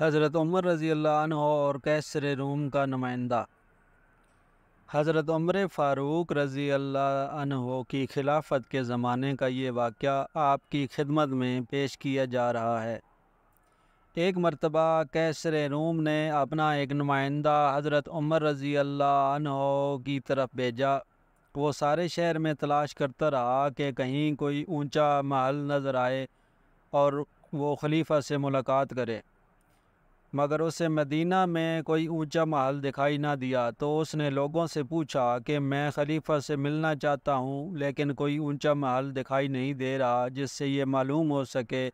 हज़रत उमर रज़ी अल्लाह और कैसर रूम का नुमाइंदा हज़रत उमर फ़ारूक रज़ी अल्लाह की खिलाफत के ज़माने का ये वाक़ आपकी खिदमत में पेश किया जा रहा है एक मरतबा कैसर रूम ने अपना एक नुमाइंदा हज़रत उमर रज़ी अल्लाह की तरफ भेजा वो सारे शहर में तलाश करता रहा कि कहीं कोई ऊंचा महल नज़र आए और वो खलीफा से मुलाकात करे मगर उसे मदीना में कोई ऊंचा महल दिखाई ना दिया तो उसने लोगों से पूछा कि मैं खलीफा से मिलना चाहता हूँ लेकिन कोई ऊंचा महल दिखाई नहीं दे रहा जिससे ये मालूम हो सके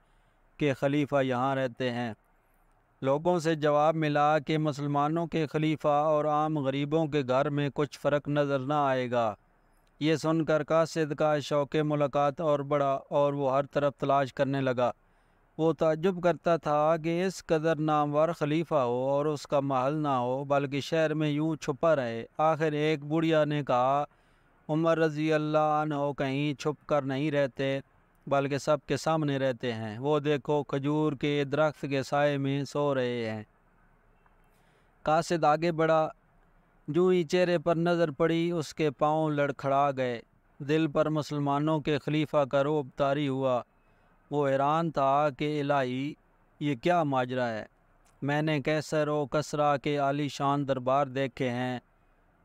कि खलीफा यहाँ रहते हैं लोगों से जवाब मिला कि मुसलमानों के खलीफा और आम गरीबों के घर में कुछ फ़र्क नज़र ना आएगा ये सुनकर कासिद का शौक़ मुलाकात और बड़ा और वो हर तरफ तलाश करने लगा वो ताजुब करता था कि इस कदर नामवर खलीफा हो और उसका महल ना हो बल्कि शहर में यूं छुपा रहे आखिर एक बुढ़िया ने कहा उमर रजी अल्लाह हो कहीं छुप कर नहीं रहते बल्कि सब के सामने रहते हैं वो देखो खजूर के दरख्त के साय में सो रहे हैं कासिद आगे बढ़ा जूँ ही चेहरे पर नज़र पड़ी उसके पाँव लड़खड़ा गए दिल पर मुसलमानों के खलीफा का रोब तारी हुआ वो हैरान था कि इलाही ये क्या माजरा है मैंने कैसर व कसरा के आलीशान दरबार देखे हैं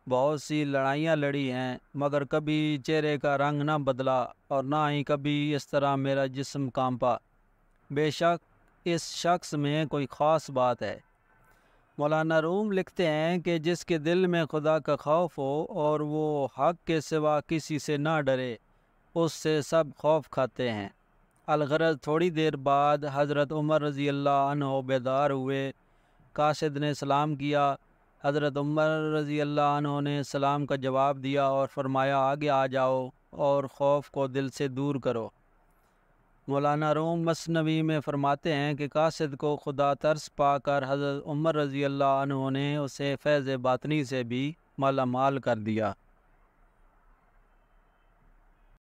बहुत सी लड़ाइयाँ लड़ी हैं मगर कभी चेहरे का रंग ना बदला और ना ही कभी इस तरह मेरा जिस्म कांपा बेशक इस शख्स में कोई ख़ास बात है मौलाना रूम लिखते हैं कि जिसके दिल में खुदा का खौफ हो और वो हक के सिवा किसी से ना डरे उससे सब खौफ खाते हैं अलगरज थोड़ी देर बाद हज़रत उमर रज़ी अल्लाह बेदार हुए कासिद ने सलाम किया हज़रत उमर रज़ी अल्लाह ने सलाम का जवाब दिया और फरमाया आगे आ जाओ और खौफ को दिल से दूर करो मौलाना रोम मसनवी में फ़रमाते हैं कि कासिद को खुदा तर्स पाकर हज़रत उमर रज़ी अल्लाह ने उसे फैज़ बातनी से भी मालामाल कर दिया